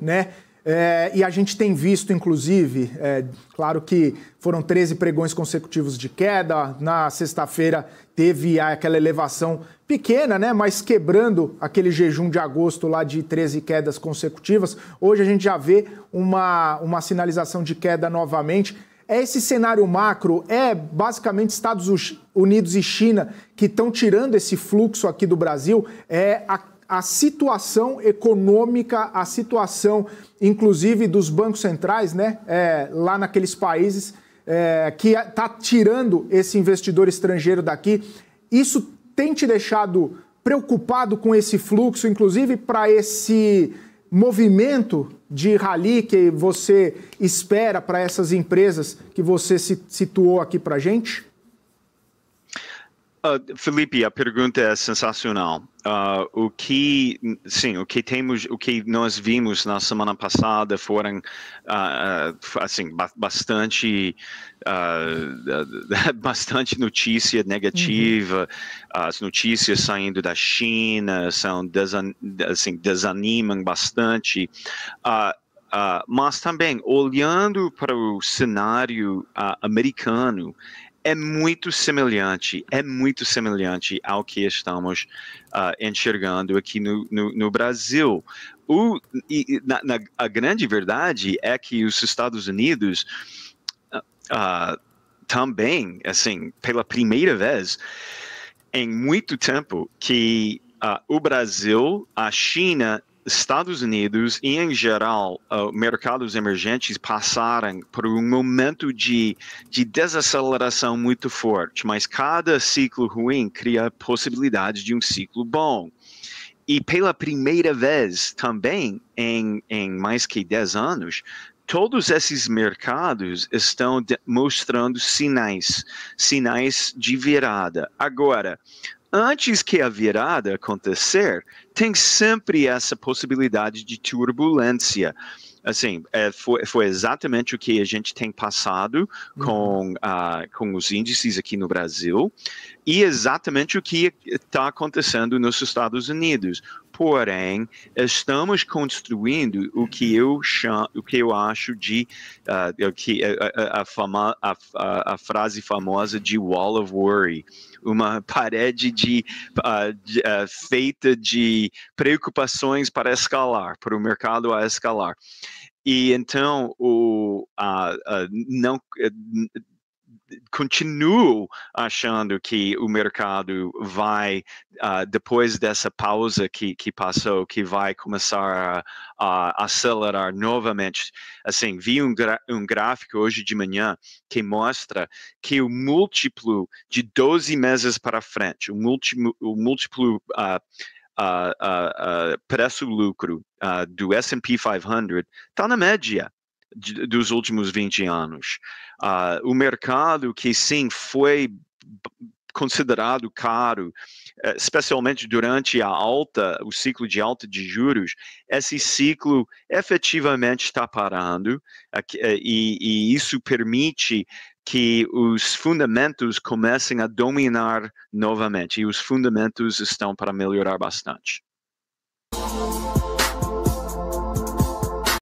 né? É, e a gente tem visto, inclusive, é, claro que foram 13 pregões consecutivos de queda. Na sexta-feira teve aquela elevação pequena, né? Mas quebrando aquele jejum de agosto lá de 13 quedas consecutivas. Hoje a gente já vê uma, uma sinalização de queda novamente. É, esse cenário macro é basicamente Estados Unidos e China que estão tirando esse fluxo aqui do Brasil. É a a situação econômica, a situação, inclusive, dos bancos centrais, né? É, lá naqueles países é, que está é, tirando esse investidor estrangeiro daqui. Isso tem te deixado preocupado com esse fluxo, inclusive para esse movimento de rally que você espera para essas empresas que você situou aqui para gente? Uh, Felipe, a pergunta é sensacional. Uh, o que, sim, o que temos, o que nós vimos na semana passada foram, uh, uh assim, ba bastante, uh, bastante notícia negativa. Uhum. As notícias saindo da China são desan assim, desanimam bastante. mas também olhando para o cenário americano é muito semelhante, é muito semelhante ao que estamos uh, enxergando aqui no, no, no Brasil. O, e, na, na, a grande verdade é que os Estados Unidos uh, também, assim, pela primeira vez em muito tempo, que uh, o Brasil, a China Estados Unidos e, em geral, eh, mercados emergentes passaram por um momento de, de desaceleração muito forte, mas cada ciclo ruim cria a possibilidade de um ciclo bom. E pela primeira vez também, em, em mais que 10 anos, todos esses mercados estão mostrando sinais, sinais de virada. Agora, antes que a virada acontecer, tem sempre essa possibilidade de turbulência. Assim, é, foi, foi, exatamente o que a gente tem passado uhum. com, uh, ah, com os índices aqui no Brasil e exatamente o que está acontecendo nos Estados Unidos porém, estamos construindo o que eu, chamo, o que eu acho de uh, que, a, a, fama, a, a, frase famosa de Wall of Worry, uma parede de, uh, de uh, feita de preocupações para escalar, para o mercado a escalar. E então, o, não continuo achando que o mercado vai, uh, depois dessa pausa que, que passou, que vai começar a, a acelerar novamente. Assim, vi um, um gráfico hoje de manhã que mostra que o múltiplo de 12 meses para frente, o múltiplo, o múltiplo uh, uh, preço-lucro do S&P 500 está na média de, dos últimos 20 anos. Uh, o mercado que sim foi considerado caro, eh, especialmente durante a alta, o ciclo de alta de juros, esse ciclo efetivamente está parando eh, eh, e, e isso permite que os fundamentos comecem a dominar novamente e os fundamentos estão para melhorar bastante.